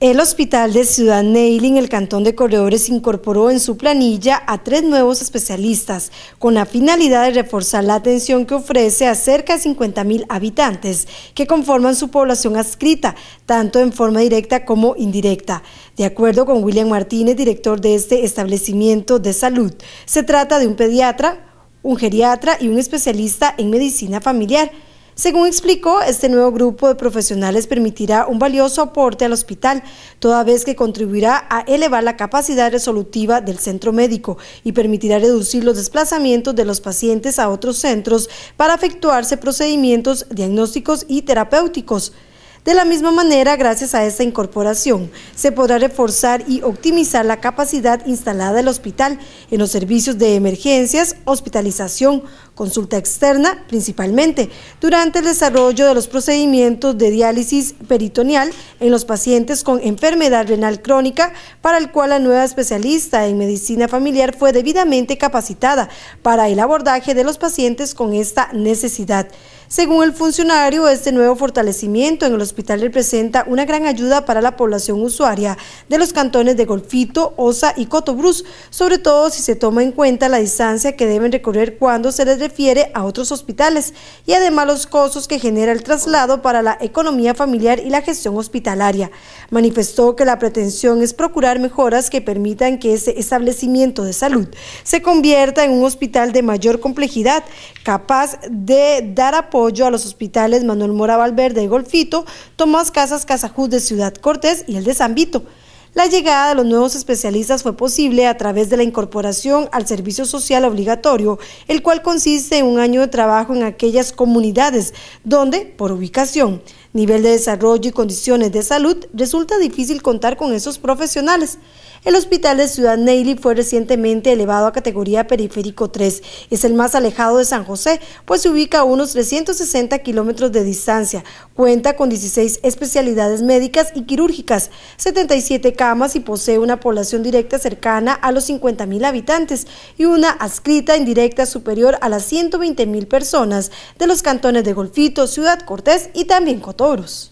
El Hospital de Ciudad Neiling, el Cantón de Corredores, incorporó en su planilla a tres nuevos especialistas con la finalidad de reforzar la atención que ofrece a cerca de 50.000 habitantes que conforman su población adscrita, tanto en forma directa como indirecta. De acuerdo con William Martínez, director de este establecimiento de salud, se trata de un pediatra, un geriatra y un especialista en medicina familiar según explicó, este nuevo grupo de profesionales permitirá un valioso aporte al hospital, toda vez que contribuirá a elevar la capacidad resolutiva del centro médico y permitirá reducir los desplazamientos de los pacientes a otros centros para efectuarse procedimientos diagnósticos y terapéuticos. De la misma manera, gracias a esta incorporación, se podrá reforzar y optimizar la capacidad instalada del hospital en los servicios de emergencias, hospitalización, consulta externa, principalmente durante el desarrollo de los procedimientos de diálisis peritoneal en los pacientes con enfermedad renal crónica, para el cual la nueva especialista en medicina familiar fue debidamente capacitada para el abordaje de los pacientes con esta necesidad. Según el funcionario, este nuevo fortalecimiento en el hospital representa una gran ayuda para la población usuaria de los cantones de Golfito, Osa y Cotobruz, sobre todo si se toma en cuenta la distancia que deben recorrer cuando se les refiere a otros hospitales y además los costos que genera el traslado para la economía familiar y la gestión hospitalaria. Manifestó que la pretensión es procurar mejoras que permitan que ese establecimiento de salud se convierta en un hospital de mayor complejidad, capaz de dar apoyo a los hospitales Manuel Mora Valverde y Golfito, Tomás Casas Casajuz de Ciudad Cortés y el de Zambito. La llegada de los nuevos especialistas fue posible a través de la incorporación al servicio social obligatorio, el cual consiste en un año de trabajo en aquellas comunidades donde, por ubicación, nivel de desarrollo y condiciones de salud, resulta difícil contar con esos profesionales. El hospital de Ciudad Neily fue recientemente elevado a categoría periférico 3. Es el más alejado de San José, pues se ubica a unos 360 kilómetros de distancia. Cuenta con 16 especialidades médicas y quirúrgicas, 77 camas y posee una población directa cercana a los 50 mil habitantes y una adscrita indirecta superior a las 120 mil personas de los cantones de Golfito, Ciudad Cortés y también touros?